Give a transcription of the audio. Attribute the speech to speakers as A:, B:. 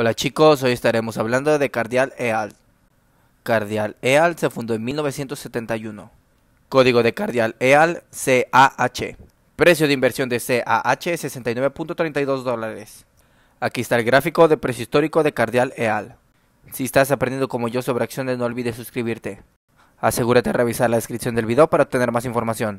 A: Hola chicos, hoy estaremos hablando de Cardial EAL. Cardial EAL se fundó en 1971. Código de Cardial EAL CAH. Precio de inversión de CAH 69.32 dólares. Aquí está el gráfico de precio histórico de Cardial EAL. Si estás aprendiendo como yo sobre acciones no olvides suscribirte. Asegúrate de revisar la descripción del video para obtener más información.